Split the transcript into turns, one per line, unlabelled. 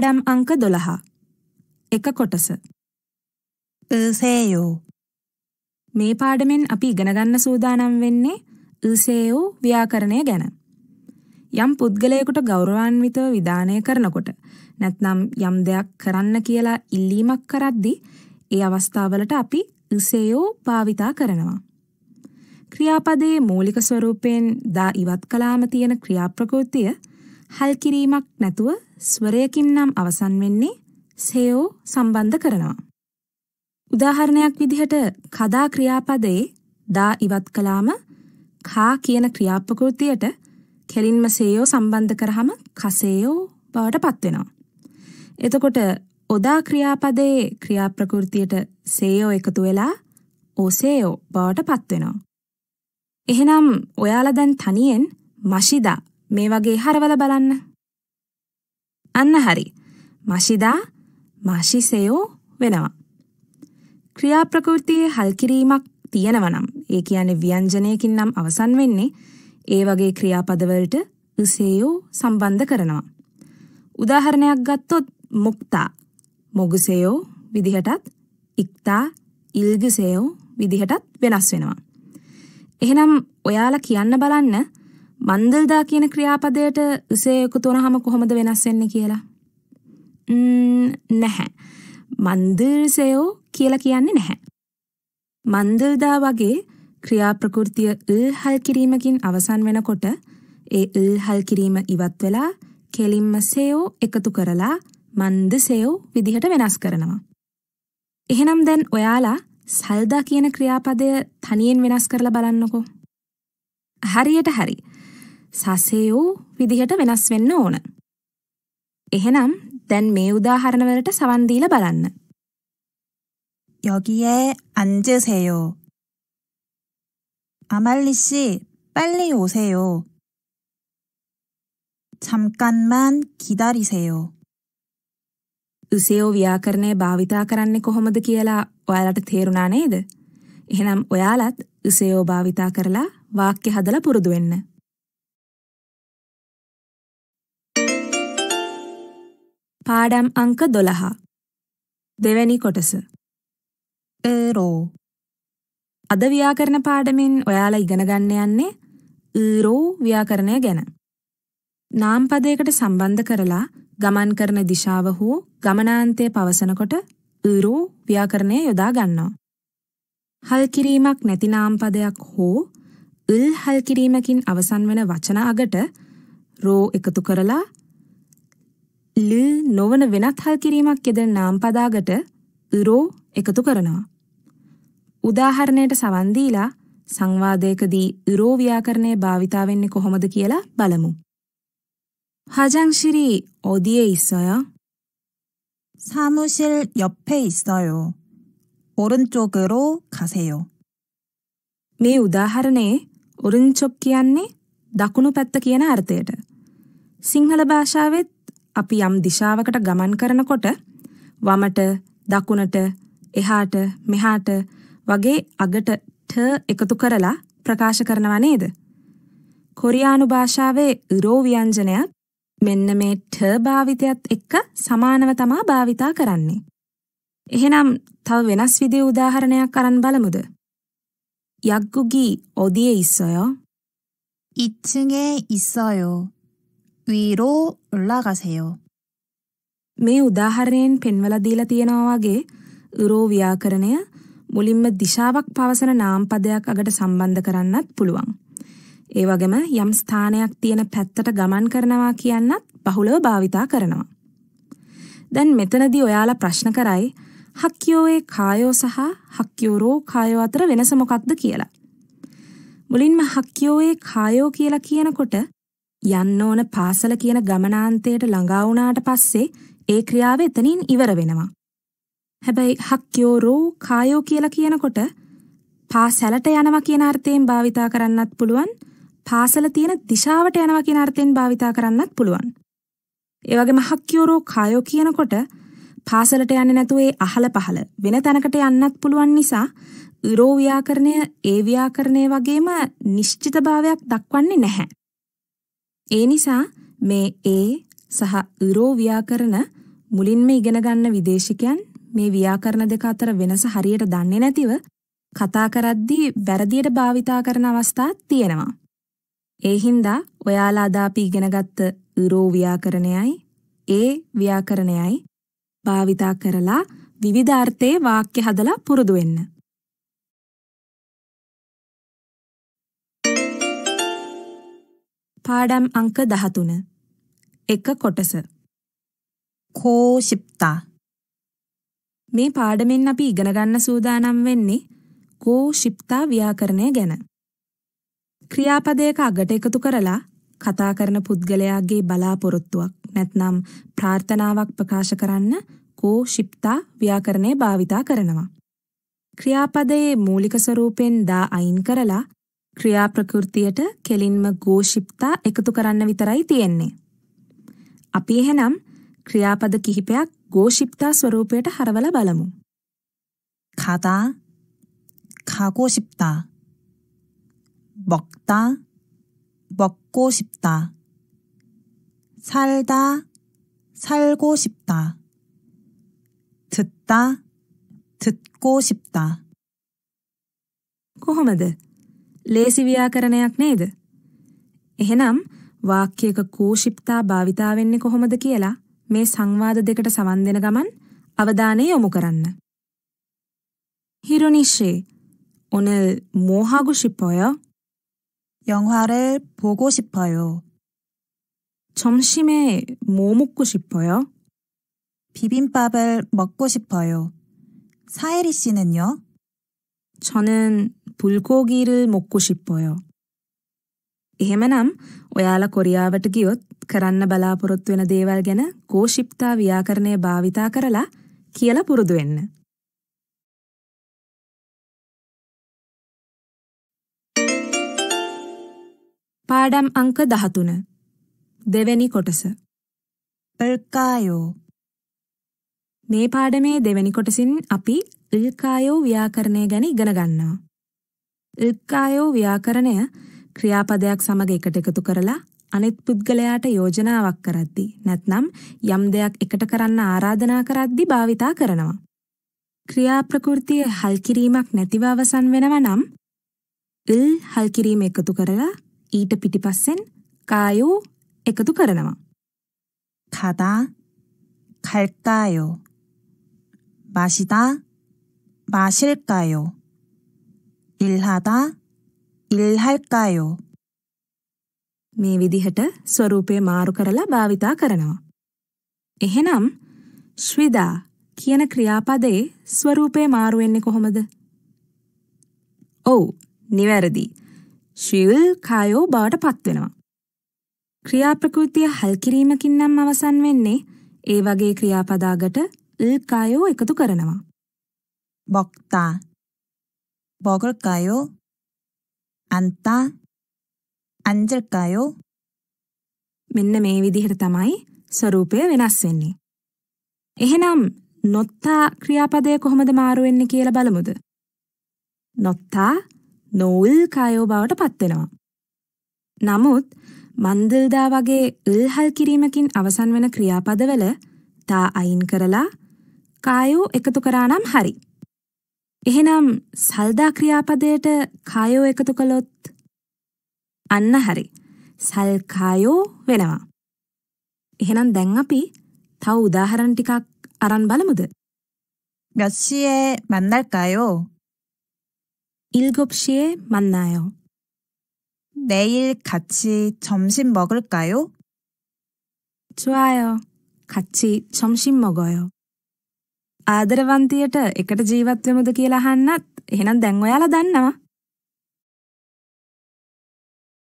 පාඩම් අංක 12. එක කොටස. ඊසේයෝ මේ පාඩමෙන් අපි ඉගෙන ගන්න සූදානම් වෙන්නේ ඊසේයෝ ව්‍යාකරණය ගැන. යම් පුද්ගලයෙකුට ගෞරවාන්විතව විධානය කරනකොට නැත්නම් යම් දෙයක් කරන්න කියලා ඉල්ලීමක් කරද්දී ඒ අවස්ථාවලට අපි ඊසේයෝ භාවිතා කරනවා. ක්‍රියාපදයේ මූලික ස්වරූපයෙන් දා ඉවත් කළාම තියෙන ක්‍රියාප්‍රකෘතිය හල් කිරීමක් නැතුව ස්වරයකින් නම් අවසන් වෙන්නේ සේෝ සම්බන්ධ කරනවා. උදාහරණයක් විදිහට කදා ක්‍රියාපදයේ දා ඉවත් කළාම කා කියන ක්‍රියාපකෘතියට කෙලින්ම සේයෝ සම්බන්ධ කරහම කසේයෝ බවට පත්වෙනවා. එතකොට ඔදා ක්‍රියාපදයේ ක්‍රියාප්‍රකෘතියට සේයෝ එකතු වෙලා ඕසේයෝ බවට පත්වෙනවා. එහෙනම් ඔයාලා දැන් තනියෙන් මශිදා මේ වගේ හරවල බලන්න. අන්න හරි. මෂිදා මාශිසයෝ වෙනවා. ක්‍රියාප්‍රකෘතියේ හල්කිරීමක් තියෙනවනම් ඒ කියන්නේ ව්‍යංජනයකින් නම් අවසන් වෙන්නේ ඒ වගේ ක්‍රියාපදවලට උසේයෝ සම්බන්ධ කරනවා. උදාහරණයක් ගත්තොත් මුක්තා මොගුසයෝ විදිහටත් ඉක්තා ඉල්ගිසයෝ විදිහටත් වෙනස් වෙනවා. එහෙනම් ඔයාලා කියන්න බලන්න මන්දල්දා කියන ක්‍රියාපදයට සේයකු තුනහම කොහොමද වෙනස්සෙන්නේ කියලා. නැහැ. මන්දර්සයෝ කියලා කියන්නේ නැහැ. මන්දල්දා වගේ ක්‍රියාප්‍රකෘතිය ඉල්හල් කිරීමකින් අවසන් වෙනකොට ඒ ඉල්හල් කිරීම ඉවත් වෙලා කෙලින්ම සේයෝ එකතු කරලා මන්ද සේයෝ විදිහට වෙනස් කරනවා. එහෙනම් දැන් ඔයාලා සල්දා කියන ක්‍රියාපදය තනියෙන් වෙනස් කරලා බලන්නකෝ. හරියට හරි සසයූ විදිහට වෙනස් වෙන්න ඕන. එහෙනම් දැන් මේ උදාහරණවලට සවන්දීල බලන්න. 여기에 앉으세요. 아말리 씨, 빨리 오세요. 잠깐만 기다리세요. 으세요 ව්‍යාකරණය භාවිතා කරන්නේ කොහොමද කියලා ඔයාලට තේරුණා නේද? එහෙනම් ඔයාලත් 으세요 භාවිතා කරලා වාක්‍ය හදලා පුරුදු වෙන්න. පාඩම් අංක දොළහා දෙවැනි කොටස ඒරෝ අද ව්‍යාකරණ පාඩමින් ඔයාලා ඉගෙනගන්න යන්නේ ඊරෝ ව්‍යාකරණය ගැන නාම්පදයකට සම්බන්ධ කරලා ගමන් කරන දිශාව හෝ ගමනාන්තය පවසනකොට ඊරෝ ව්‍යාකරණය යොදා ගන්නවා හල් කිරීමක් නැති නාම්පදයක් හෝ ඉල් හල් කිරීමකින් අවසන් වන වචන අගට රෝ එකතු කරලා ල නොවන වෙනත් හල් කිරීමක් යෙදෙන නාම පදාකට රෝ එකතු කරනවා. උදාහරණයට සවන් දීලා සංවාදයකදී රෝ ව්‍යාකරණය භාවිතා වෙන්නේ කොහොමද කියලා බලමු. 화장실이 어디에 있어요? 사무실 옆에 있어요. 오른쪽으로 가세요. මේ උදාහරණයේ 오른쪽 කියන්නේ දකුණු පැත්ත කියන අර්ථයට. සිංහල භාෂාවෙත් අපි යම් දිශාවකට ගමන් කරනකොට වමට දකුණට එහාට මෙහාට වගේ අගට ට එකතු කරලා ප්‍රකාශ කරනවා නේද. කොරියානු භාෂාවේ ඉරෝ ව්‍යංජනයත් මෙන්න මේ ට භාවිතයත් එක්ක සමානව තමා භාවිතා කරන්නේ. එහෙනම් තව වෙනස් විදේ උදාහරණයක් අරන් බලමුද. යක්ගුගී ඔදිය ඉස්සයෝ. ඉච්චගේ ඉස්සයෝ. 위로 올라가세요. මේ උදාහරණයෙන් පෙන්වලා දීලා තියෙනවා වගේ යුරෝ ව්‍යාකරණය මුලින්ම දිශාවක් පවසන නාම පදයක් අගට සම්බන්ධ කරන්නත් පුළුවන්. ඒ වගේම යම් ස්ථානයක් තියෙන පැත්තට ගමන් කරනවා කියන්නත් බහුලව භාවිතා කරනවා. දැන් මෙතනදී ඔයාලා ප්‍රශ්න කරයි හක්කියෝයේ කායෝ සහ හක්කියෝරෝ කායෝ අතර වෙනස මොකක්ද කියලා. මුලින්ම හක්කියෝයේ කායෝ කියලා කියනකොට යන්න ඕන පාසල කියන ගමනාන්තයට ළඟා වුණාට පස්සේ ඒ ක්‍රියාව එතනින් ඉවර වෙනවා. හැබැයි හක්යෝ රෝ කායෝ කියලා කියනකොට පාසැලට යනවා කියන අර්ථයෙන් භාවිතා කරන්නත් පුළුවන් පාසල තියෙන දිශාවට යනවා කියන අර්ථයෙන් භාවිතා කරන්නත් පුළුවන්. ඒ වගේම හක්යෝ රෝ කායෝ කියනකොට පාසලට යන්නේ නැතුව ඒ අහල පහල වෙන තැනකට යන්නත් පුළුවන් නිසා ඉරෝ ව්‍යාකරණය ඒ ව්‍යාකරණය වගේම නිශ්චිතභාවයක් දක්වන්නේ නැහැ. ඒ නිසා මේ ඒ සහ යුරෝ ව්‍යාකරණ මුලින්ම ඉගෙන ගන්න විදේශිකයන් මේ ව්‍යාකරණ දෙක අතර වෙනස හරියට දන්නේ නැතිව කතා කරද්දී වැරදියට භාවිතා කරන අවස්ථාත් තියෙනවා. ඒ හින්දා ඔයාලා අද අපි ඉගෙනගත්ත යුරෝ ව්‍යාකරණයයි ඒ ව්‍යාකරණයයි භාවිතා කරලා විවිධාර්ථයේ වාක්‍ය හදලා පුරුදු වෙන්න. පාඩම් අංක 13. එක කොටස. කෝෂිප්තා. මේ පාඩමෙන් අපි ඉගෙන ගන්න සූදානම් වෙන්නේ කෝෂිප්තා ව්‍යාකරණය ගැන. ක්‍රියාපදයක අගට එකතු කරලා කතා කරන පුද්ගලයාගේ බලාපොරොත්තුවක් නැත්නම් ප්‍රාර්ථනාවක් ප්‍රකාශ කරන්න කෝෂිප්තා ව්‍යාකරණය භාවිතා කරනවා. ක්‍රියාපදයේ මූලික ස්වරූපෙන් දා අයින් කරලා ක්‍රියා ප්‍රකෘතියට කෙලින්ම ගෝෂිප්තා එකතු කරන්න විතරයි තියෙන්නේ. අපි එහෙනම් ක්‍රියාපද කිහිපයක් ගෝෂිප්තා ස්වරූපයට හරවල බලමු. 가다, 가고 싶다. 먹다, 먹고 싶다. 살다, 살고 싶다. 듣다, 듣고 싶다. කොහොමද ලේසි ව්‍යාකරණයක් නේද? එහෙනම් වාක්‍යයක කෝෂිප්තා භාවිතා වෙන්නේ කොහොමද කියලා මේ සංවාද දෙකට සමන් දෙන ගමන් අවධානය යොමු කරන්න. 히로니씨, 오늘 뭐 하고 싶어요? 영화를 보고 싶어요. 점심에 뭐 먹고 싶어요? 비빔밥을 먹고 싶어요. 사에리 씨는요? 저는 불고기를 먹고 싶어요. එහෙමනම් ඔයාලා කොරියාවට ගියොත් කරන්න බලාපොරොත්තු වෙන දේවල් ගැන ගෝෂිප්තා ව්‍යාකරණය භාවිතා කරලා කියලා පුරුදු වෙන්න. පාඩම් අංක 13 දෙවැනි කොටස. පල්කායෝ මේ පාඩමේ දෙවැනි කොටසින් අපි ල්කායෝ ව්‍යාකරණය ගැන ඉගෙන ගන්නවා. ල්කායෝ ව්‍යාකරණය ක්‍රියාපදයක් සමඟ එකට එකතු කරලා අනෙත් පුද්ගලයාට යෝජනාවක් කරද්දි නැත්නම් යම් දෙයක් එකට කරන්න ආරාධනා කරද්දි භාවිතා කරනවා. ක්‍රියාප්‍රකෘතිය හල්කිරීමක් නැතිව අවසන් වෙනව නම් ල් හල්කිරීම එකතු කරලා ඊට පිටිපස්සෙන් කායෝ එකතු කරනවා. කතා 갈까요? 마시다, 마실까요? 일하다, 일할까요? මේ විදිහට ස්වරූපය මාරු කරලා භාවිතා කරනවා. එහෙනම් ශ්විදා කියන ක්‍රියාපදයේ ස්වරූපය මාරු වෙන්නේ කොහොමද? ඔව්, නිවැරදි. ශ්‍රීල් කායෝ බවට පත්වෙනවා. ක්‍රියාප්‍රකෘතිය හල් කිරීමකින් නම් අවසන් වෙන්නේ ඒ වගේ ක්‍රියාපදාගට ල්කායෝ එකතු කරනවා. 먹다 먹을까요? 앉다 앉을까요? මෙන්න මේ විදිහට තමයි ස්වරූපය වෙනස් වෙන්නේ. එහෙනම් නොත්තා ක්‍රියාපදය කොහොමද මාරු වෙන්නේ කියලා බලමුද? නොත්තා නොල්කායෝ බවට පත් වෙනවා. නමුත් මන්දල්දා වගේ ල්හල් කිරීමකින් අවසන් වෙන ක්‍රියාපදවල තා අයින් කරලා කායෝ එකතු කරානම් හරි. එහෙනම් සල්දා ක්‍රියාපදයට කායෝ එකතු කළොත් අන්න හරි. සල්කායෝ වෙනවා. එහෙනම් දැන් අපි තව උදාහරණ ටිකක් අරන් බලමුද? 몇 시에 만날까요? 7시에 만나요. 내일 같이 점심 먹을까요? 좋아요. 같이 점심 먹어요. ආදරවන්තියට එකට ජීවත් වෙමුද කියලා අහන්නත් එහෙනම් දැන් ඔයාලා දන්නවා.